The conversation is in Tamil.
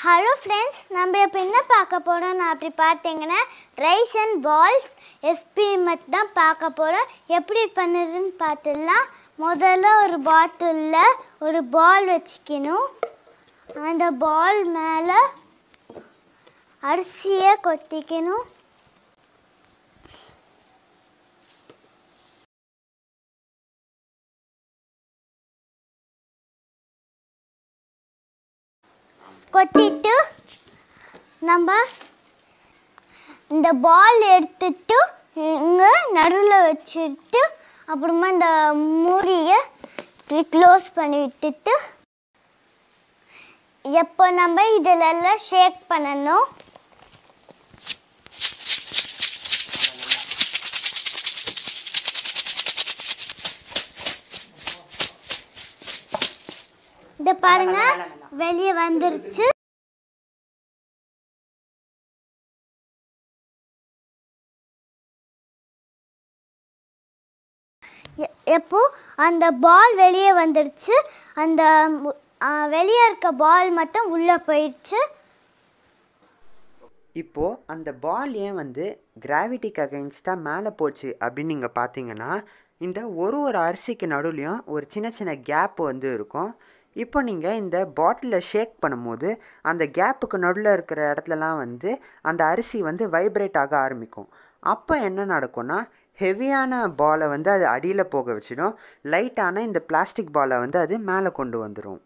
ஹலோ ஃப்ரெண்ட்ஸ் நம்ம இப்போ என்ன பார்க்க போகிறோம்னு அப்படி பார்த்தீங்கன்னா ரைஸ் அண்ட் பால்ஸ் எஸ்பிஎம்எட் தான் பார்க்க போகிறோம் எப்படி பண்ணுதுன்னு பார்த்துடலாம் முதல்ல ஒரு பாட்டிலில் ஒரு பால் வச்சுக்கணும் அந்த பால் மேலே அரிசியை கொட்டிக்கணும் கொட்டிட்டு நம்ம இந்த பால் எடுத்துட்டு இங்கே நடுவில் வச்சுட்டு அப்புறமா இந்த மூடியை க்ளோஸ் பண்ணி விட்டுட்டு எப்போ நம்ம இதிலெல்லாம் ஷேக் பண்ணணும் இந்த பாருங்க வெளியே வந்துருச்சு எப்போ அந்த பால் வெளியே வந்துடுச்சு அந்த வெளியே இருக்க பால் மட்டும் உள்ளே போயிடுச்சு இப்போது அந்த பால் ஏன் வந்து கிராவிட்டிக்கு அகைன்ஸ்டாக மேலே போச்சு அப்படின்னு நீங்கள் பார்த்தீங்கன்னா இந்த ஒரு ஒரு அரிசிக்கு நடுவுலையும் ஒரு சின்ன சின்ன கேப் வந்து இருக்கும் இப்போ நீங்கள் இந்த பாட்டிலை ஷேக் பண்ணும்போது அந்த கேப்புக்கு நடுவில் இருக்கிற இடத்துலலாம் வந்து அந்த அரிசி வந்து வைப்ரேட் ஆக ஆரம்பிக்கும் அப்போ என்ன நடக்கும்னா ஹெவியான பாலை வந்து அது அடியில் போக வச்சிடும் லைட்டான இந்த பிளாஸ்டிக் பாலை வந்து அது மேலே கொண்டு வந்துடும்